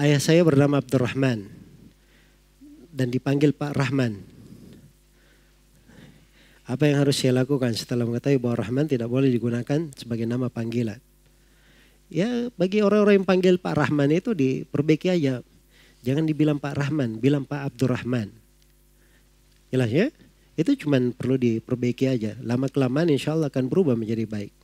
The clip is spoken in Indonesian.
Ayah saya bernama Abdurrahman dan dipanggil Pak Rahman. Apa yang harus saya lakukan setelah mengetahui bahwa Rahman tidak boleh digunakan sebagai nama panggilan? Ya bagi orang-orang yang panggil Pak Rahman itu diperbaiki aja. Jangan dibilang Pak Rahman, bilang Pak Abdurrahman. Jelas ya? Itu cuma perlu diperbaiki aja. Lama kelamaan insya Allah akan berubah menjadi baik.